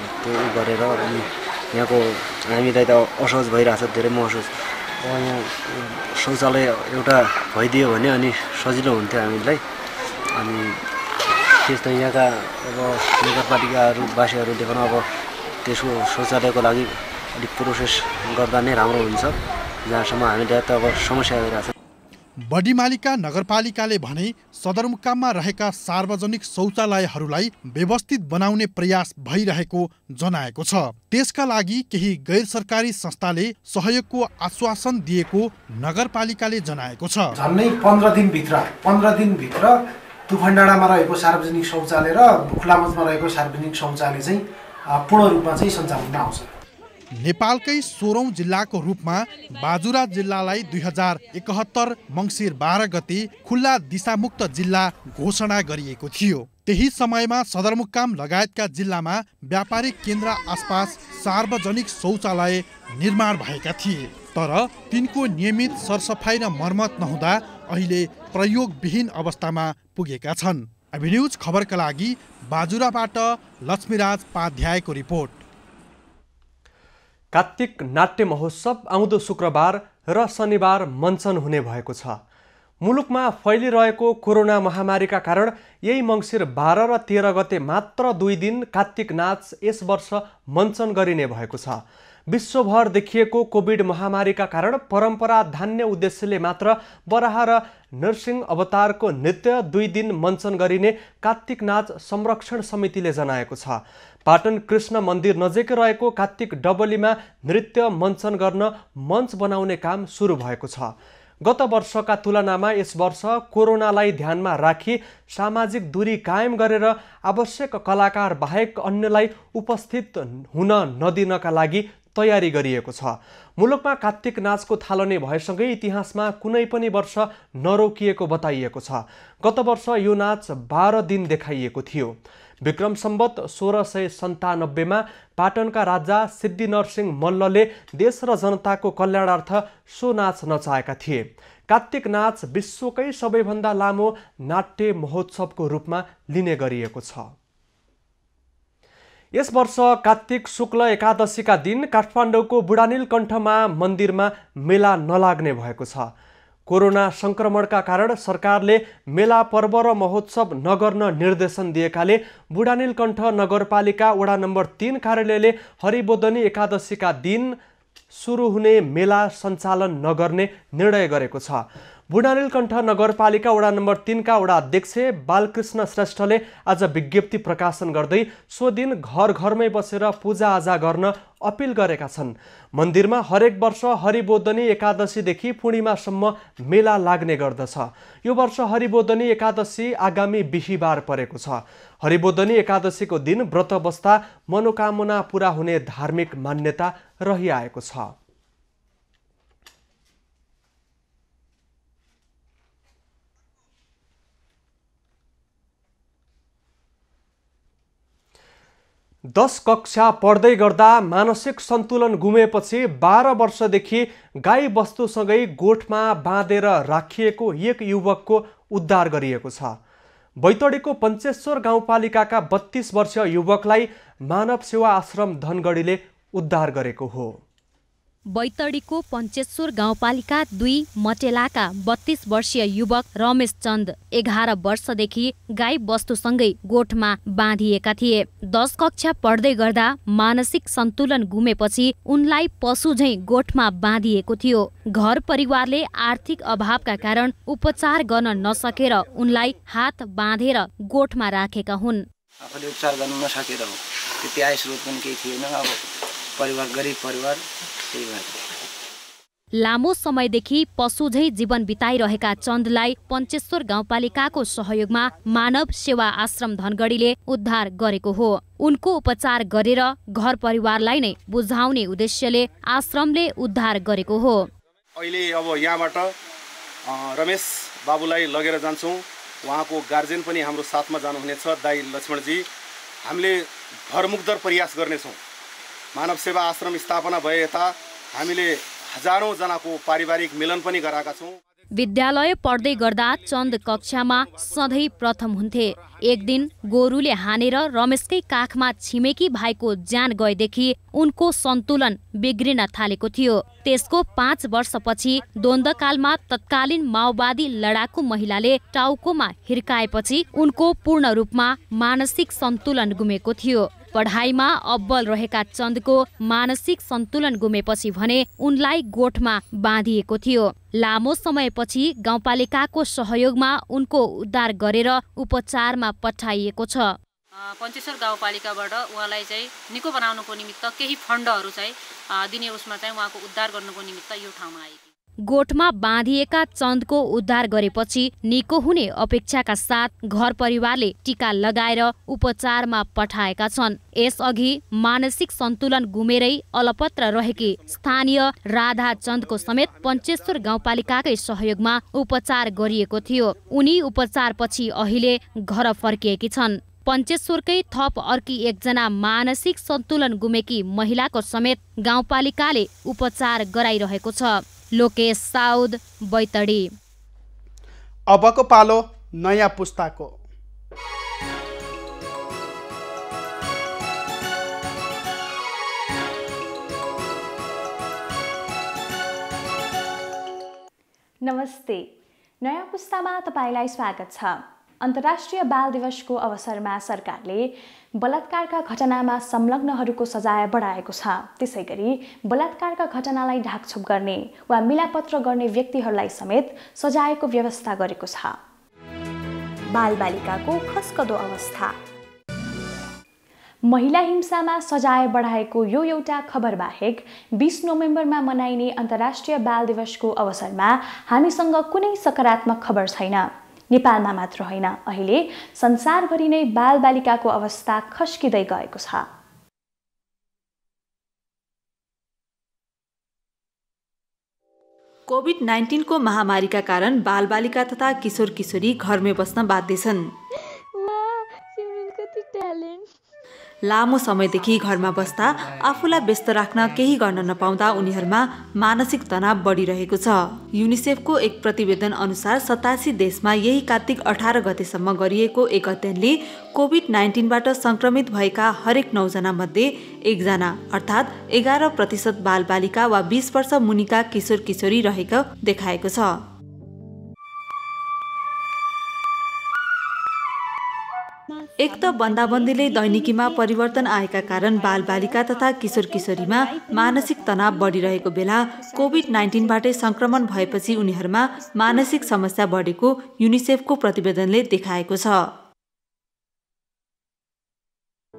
गरेर अनि यहाँको हामीलाई त असहज भइरहेछ धेरै महसुस यहाँ शौचालय एउटा भइदियो भने अनि सजिलो हुन्थ्यो हामीलाई अनि त्यस्तो यहाँका अब नगरपालिकाहरूवासीहरूले पनि अब त्यसको शौचालयको लागि अलिक प्रोसेस गर्दा नै राम्रो हुन्छ जहाँसम्म हामीलाई त अब समस्या आइरहेको छ बडीमालिका नगरपालिकाले भने सदरमुकाममा रहेका सार्वजनिक शौचालयहरूलाई व्यवस्थित बनाउने प्रयास भइरहेको जनाएको छ त्यसका लागि केही गैर सरकारी संस्थाले सहयोगको आश्वासन दिएको नगरपालिकाले जनाएको छ झन्डै पन्ध्र दिनभित्र पन्ध्र दिनभित्र तुफान रहेको सार्वजनिक शौचालय र खुलामचमा रहेको सार्वजनिक शौचालय चाहिँ पूर्ण रूपमा चाहिँ सञ्चालनमा आउँछ नेपालकै सोह्रौँ जिल्लाको रूपमा बाजुरा जिल्लालाई दुई हजार एकहत्तर मङ्सिर बाह्र गति खुल्ला दिशामुक्त जिल्ला घोषणा गरिएको थियो त्यही समयमा सदरमुकाम लगायतका जिल्लामा व्यापारिक केन्द्र आसपास सार्वजनिक शौचालय निर्माण भएका थिए तर तिनको नियमित सरसफाइ र मर्मत नहुँदा अहिले प्रयोगविहीन अवस्थामा पुगेका छन् अभिन्युज खबरका लागि बाजुराबाट लक्ष्मीराज पाध्यायको रिपोर्ट कात्तिक नाट्य महोत्सव आउँदो शुक्रबार र शनिबार मञ्चन हुने भएको छ मुलुकमा फैलिरहेको कोरोना महामारीका कारण यही मङ्सिर बाह्र र तेह्र गते मात्र दुई दिन कात्तिक नाच यस वर्ष मञ्चन गरिने भएको छ विश्वभर देखिएको कोभिड महामारीका कारण परम्परा धान्य उद्देश्यले मात्र बराह र नरसिंह अवतारको नृत्य दुई दिन मञ्चन गरिने कात्तिक नाच संरक्षण समितिले जनाएको छ पाटन कृष्ण मन्दिर नजिकै रहेको कात्तिक डबलीमा नृत्य मञ्चन गर्न मञ्च बनाउने काम सुरु भएको छ गत वर्षका तुलनामा यस वर्ष कोरोनालाई ध्यानमा राखी सामाजिक दूरी कायम गरेर आवश्यक कलाकार बाहेक अन्यलाई उपस्थित हुन नदिनका लागि तयारी गरिएको छ मुलुकमा कात्तिक नाचको थालनी भएसँगै इतिहासमा कुनै पनि वर्ष नरोकिएको बताइएको छ गत वर्ष यो नाच बाह्र दिन देखाइएको थियो विक्रम सम्बत सोह्र सय सन्तानब्बेमा पाटनका राजा सिद्धि नरसिंह मल्लले देश र जनताको कल्याणार्थ सो नाच नचाएका थिए कात्तिक नाच विश्वकै सबैभन्दा लामो नाट्य महोत्सवको रूपमा लिने गरिएको छ यस वर्ष कात्तिक शुक्ल एकादशीका दिन काठमाडौँको बुढानील कण्ठमा मन्दिरमा मेला नलाग्ने भएको छ कोरोना सङ्क्रमणका कारण सरकारले मेला पर्व र महोत्सव नगर्न निर्देशन दिएकाले बुढानीलकण्ठ नगरपालिका वडा नम्बर तिन कार्यालयले हरिबोधनी एकादशीका दिन सुरु हुने मेला सञ्चालन नगर्ने निर्णय गरेको छ बुढानीलकण्ठ नगरपालिका वडा नम्बर तिनका वडा अध्यक्ष बालकृष्ण श्रेष्ठले आज विज्ञप्ति प्रकाशन गर्दै सो दिन घर घरमै बसेर पूजाआजा गर्न अपिल गरेका छन् मन्दिरमा हरेक वर्ष हरिबोधनी एकादशीदेखि पूर्णिमासम्म मेला लाग्ने गर्दछ यो वर्ष हरिबोधनी एकादशी आगामी बिहिबार परेको छ हरिबोधनी एकादशीको दिन व्रत बस्दा मनोकामना पुरा हुने धार्मिक मान्यता रहिआएको छ दस कक्षा पढ्दै गर्दा मानसिक सन्तुलन गुमेपछि बाह्र वर्षदेखि गाईवस्तुसँगै गोठमा बाँधेर राखिएको एक युवकको उद्धार गरिएको छ बैतडीको पञ्चेश्वर गाउँपालिकाका बत्तिस वर्षीय युवकलाई मानव सेवा आश्रम धनगढीले उद्धार गरेको हो बैतडीको पञ्चेश्वर गाउँपालिका दुई मटेलाका बत्तीस वर्षीय युवक रमेश चन्द एघार वर्षदेखि गाई वस्तुसँगै गोठमा बाँधिएका थिए दस कक्षा पढ्दै गर्दा मानसिक सन्तुलन गुमेपछि उनलाई पशु झैँ गोठमा बाँधिएको थियो घर परिवारले आर्थिक अभावका कारण उपचार गर्न नसकेर उनलाई हात बाँधेर गोठमा राखेका हुन् आफूले उपचार गर्न नसकेर हो त्यति आय स्रोत पनि केही थिएन अब परिवार गरिब परिवार लामो समयदेखि पशुझै जीवन बिताइरहेका चन्दलाई पञ्चेश्वर गाउँपालिकाको सहयोगमा मानव सेवा आश्रम धनगढीले उद्धार गरेको हो उनको उपचार गरेर घर परिवारलाई नै बुझाउने उद्देश्यले आश्रमले उद्धार गरेको हो अहिले अब यहाँबाट रमेश बाबुलाई लगेर जान्छौँ उहाँको गार्जेन पनि हाम्रो साथमा जानुहुनेछ दाई लक्ष्मणजी हामीले घरमुक्दर प्रयास गर्नेछौँ मानव सेवा आश्रम स्थापना भए यता हामीले हजारौँजनाको पारिवारिक मिलन पनि गराएका छौँ विद्यालय पढ्दै गर्दा चन्द कक्षामा सधैँ प्रथम हुन्थे एक दिन गोरुले हानेर रमेशकै काखमा छिमेकी भाइको ज्यान गएदेखि उनको सन्तुलन बिग्रिन थालेको थियो त्यसको पाँच वर्षपछि द्वन्द्वकालमा तत्कालीन माओवादी लडाकु महिलाले टाउकोमा हिर्काएपछि उनको पूर्ण रूपमा मानसिक सन्तुलन गुमेको थियो पढाइमा अब्बल रहेका चन्दको मानसिक सन्तुलन गुमेपछि भने उनलाई गोठमा बाँधिएको थियो लामो समयपछि गाउँपालिकाको सहयोगमा उनको उद्धार गरेर उपचारमा पठाइएको छ पञ्चेश्वर गाउँपालिकाबाट उहाँलाई चाहिँ निको बनाउनुको निमित्त केही फन्डहरू चाहिँ दिने उसमा चाहिँ उहाँको उद्धार गर्नुको निमित्त यो ठाउँमा आएको गोठमा बाँधिएका चन्दको उद्धार गरेपछि निको हुने अपेक्षाका साथ घर परिवारले टिका लगाएर उपचारमा पठाएका छन् यसअघि मानसिक सन्तुलन गुमेरै अलपत्र रहेकी स्थानीय राधा चन्दको समेत पञ्चेश्वर गाउँपालिकाकै सहयोगमा उपचार गरिएको थियो उनी उपचारपछि अहिले घर फर्किएकी छन् पञ्चेश्वरकै थप अर्की एकजना मानसिक सन्तुलन गुमेकी महिलाको समेत गाउँपालिकाले उपचार गराइरहेको छ लोकेश साउद बैतडी अबको पालो नयाँ पुस्ताको नमस्ते नयाँ पुस्तामा तपाईँलाई स्वागत छ अन्तर्राष्ट्रिय बाल दिवसको अवसरमा सरकारले बलात्कारका घटनामा संलग्नहरूको सजाय बढाएको छ त्यसै गरी बलात्कारका घटनालाई ढाकछोप गर्ने वा मिलापत्र गर्ने व्यक्तिहरूलाई समेत सजायको व्यवस्था गरेको छ बालबालिकाको खस्कदो अवस्था महिला हिंसामा सजाय बढाएको यो एउटा खबर बाहेक बिस नोभेम्बरमा मनाइने अन्तर्राष्ट्रिय बाल दिवसको अवसरमा हामीसँग कुनै सकारात्मक खबर छैन नेपालमा मात्र होइन अहिले संसारभरि नै बालबालिकाको अवस्था खस्किँदै गएको छ कोभिड नाइन्टिनको महामारीका कारण बालबालिका तथा किशोर किशोरी घरमै बस्न बाध्य छन् लामो समयदेखि घरमा बस्दा आफूलाई व्यस्त राख्न केही गर्न नपाउँदा उनीहरूमा मानसिक तनाव बढिरहेको छ युनिसेफको एक प्रतिवेदन अनुसार सतासी देशमा यही कार्तिक अठार गतेसम्म गरिएको एक अध्ययनले कोभिड नाइन्टिनबाट सङ्क्रमित भएका हरेक नौजना मध्ये एकजना अर्थात् एघार प्रतिशत बालबालिका वा बिस वर्ष मुनिका किशोर किशोरी रहेको देखाएको छ एक त बन्दाबन्दीले दैनिकीमा परिवर्तन आएका कारण बालबालिका तथा किशोर किशोरीमा मानसिक तनाव बढिरहेको बेला कोभिड नाइन्टिनबाटै संक्रमण भएपछि उनीहरूमा मानसिक समस्या बढेको युनिसेफको प्रतिवेदनले देखाएको छ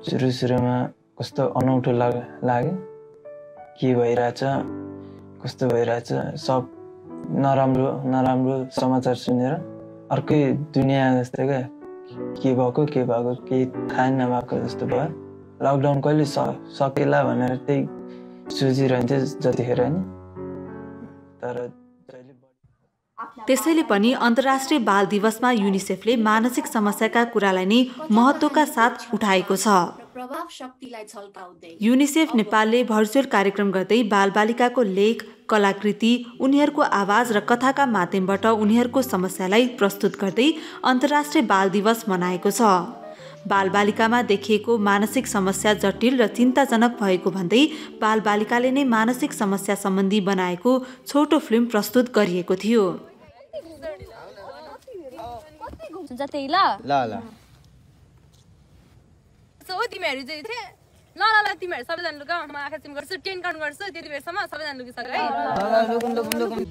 सुरु सुरुमा कस्तो अनौठो लाग लाग्यो के भइरहेछ कस्तो भइरहेछ सब नराम्रो नराम्रो समाचार सुनेर अर्कै दुनियाँ जस्तै क्या के भएको के भएको केही थाहा नभएको जस्तो भयो लकडाउन कहिले स सकेला भनेर त्यही सोचिरहन्थ्यो जतिखेर नि तर त्यसैले पनि अन्तर्राष्ट्रिय बाल दिवसमा युनिसेफले मानसिक समस्याका कुरालाई नै महत्त्वका साथ उठाएको छ युनिसेफ नेपालले भर्चुअल कार्यक्रम गर्दै बालबालिकाको लेख कलाकृति उनीहरूको आवाज र कथाका माध्यमबाट उनीहरूको समस्यालाई प्रस्तुत गर्दै अन्तर्राष्ट्रिय बाल दिवस मनाएको छ बालबालिकामा देखिएको मानसिक समस्या जटिल र चिन्ताजनक भएको भन्दै बालबालिकाले नै मानसिक समस्या सम्बन्धी बनाएको छोटो फिल्म प्रस्तुत गरिएको थियो ल ल ल तिमीहरू सबैजना म आँखा चिम गर्छु टेन काउन्ट गर्छु त्यति बेरसम्म सबैजना है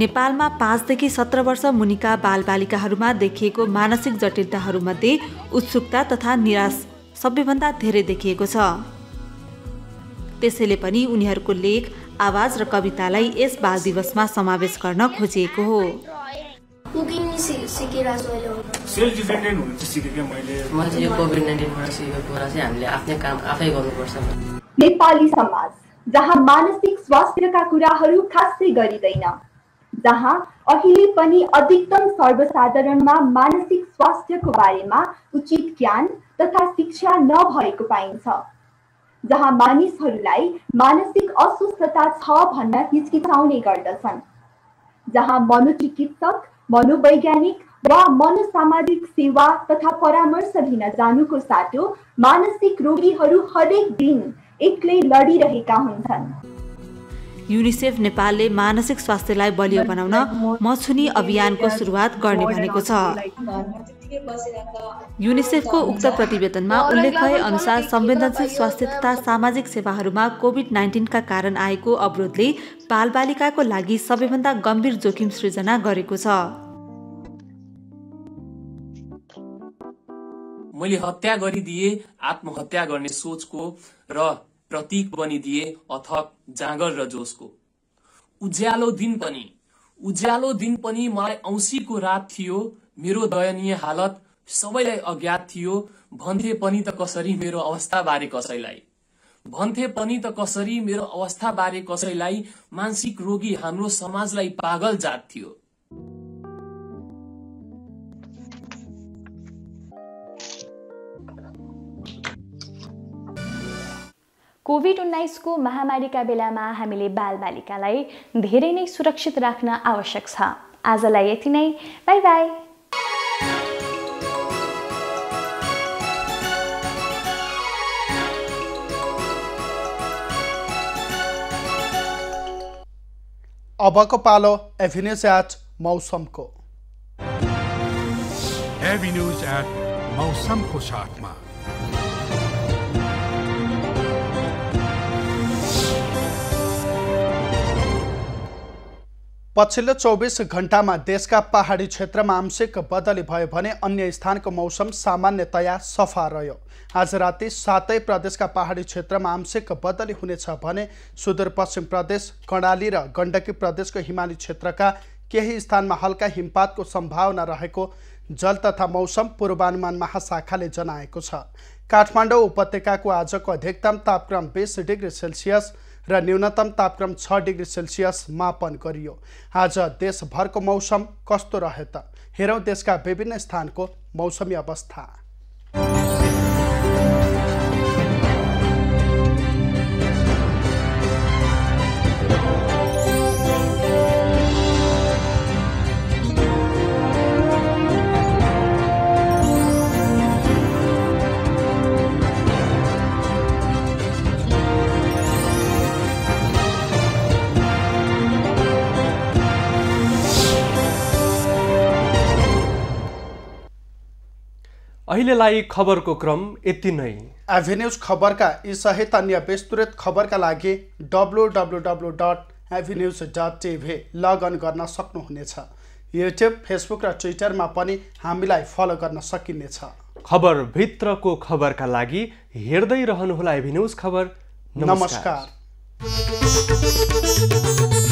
नेपालमा पाँचदेखि सत्र वर्ष मुनिका बालबालिकाहरूमा देखिएको मानसिक जटिलताहरूमध्ये उत्सुकता तथा निराश सबैभन्दा धेरै देखिएको छ त्यसैले पनि उनीहरूको लेख आवाज र कवितालाई यस बाल दिवसमा समावेश गर्न खोजिएको हो कुकिङ चाहिँ मैले कोभिड चाहिँ हामीले आफ्नै काम आफै नेपाली समाज जहाँ मानसिक स्वास्थ्यका कुराहरू खासै गरिँदैन जहाँ अहिले पनि अधिकतम सर्वसाधारणमा मानसिक स्वास्थ्यको बारेमा उचित ज्ञान तथा शिक्षा नभएको पाइन्छ जहाँ मानिसहरूलाई मानसिक अस्वस्थता छ भन्न हिचकिचाउने गर्दछन् जहाँ मनोचिकित्सक मनोवैज्ञानिक वा मनोसामाजिक सेवा तथा परामर्श लिन जानुको साटो मानसिक रोगीहरू हरेक दिन एक्लै लडिरहेका हुन्छन् युनिसेफ नेपालले मानसिक स्वास्थ्यलाई बलियो बनाउन मछुनी अभियानको सुरुवात गर्ने भनेको छ युनिसेफको उक्त प्रतिवेदनमा उल्लेख भए अनुसार संवेदनशील स्वास्थ्य तथा सामाजिक सेवाहरूमा कोभिड नाइन्टिनका कारण आएको अवरोधले बालबालिकाको लागि सबैभन्दा गम्भीर जोखिम सृजना गरेको छ मैले हत्या गरिदिए आत्महत्या गर्ने सोचको र प्रतीक बनिदिए अथक जाँगर र जोसको उज्यालो दिन पनि उज्यालो दिन पनि मलाई औँसीको रात थियो मेरो दयनीय हालत सबैलाई अज्ञात थियो भन्थे पनि त कसरी मेरो अवस्था बारे कसैलाई भन्थे पनि त कसरी मेरो अवस्था बारे कसैलाई मानसिक रोगी हाम्रो समाजलाई पागल जात थियो कोभिड उन्नाइसको महामारीका बेलामा हामीले बालबालिकालाई धेरै नै सुरक्षित राख्न आवश्यक छ आजलाई यति नै बाई बाई अबको पालो एभिन्युज एट मौसमको एभिन्युज एट मौसमको साथमा पछिल्लो चौबिस घण्टामा देशका पहाडी क्षेत्रमा आंशिक बदली भयो भने अन्य स्थानको मौसम सामान्यतया सफा रह्यो आज राति सातै प्रदेशका पहाडी क्षेत्रमा आंशिक बदली हुनेछ भने सुदूरपश्चिम प्रदेश कर्णाली र गण्डकी प्रदेशको हिमाली क्षेत्रका केही स्थानमा हल्का हिमपातको सम्भावना रहेको जल तथा मौसम पूर्वानुमान महाशाखाले जनाएको छ काठमाडौँ उपत्यकाको आजको अधिकतम तापक्रम बिस डिग्री सेल्सियस र न्यूनतम तापक्रम छ डिग्री सेल्सियस मापन गरियो आज देशभरको मौसम कस्तो रह्यो त हेरौँ देशका विभिन्न स्थानको मौसमी अवस्था अहिलेलाई खबरको क्रम यति नै एभिन्युज खबरका यी सहित अन्य विस्तृत खबरका लागि W W W dot Avenues dot TV log in गर्न सक्नुहुनेछ युट्युब फेसबुक र ट्विटरमा पनि हामीलाई फलो गर्न सकिनेछ खबरभित्रको खबरका लागि हेर्दै रहनुहोला एभिन्युज खबर नमस्कार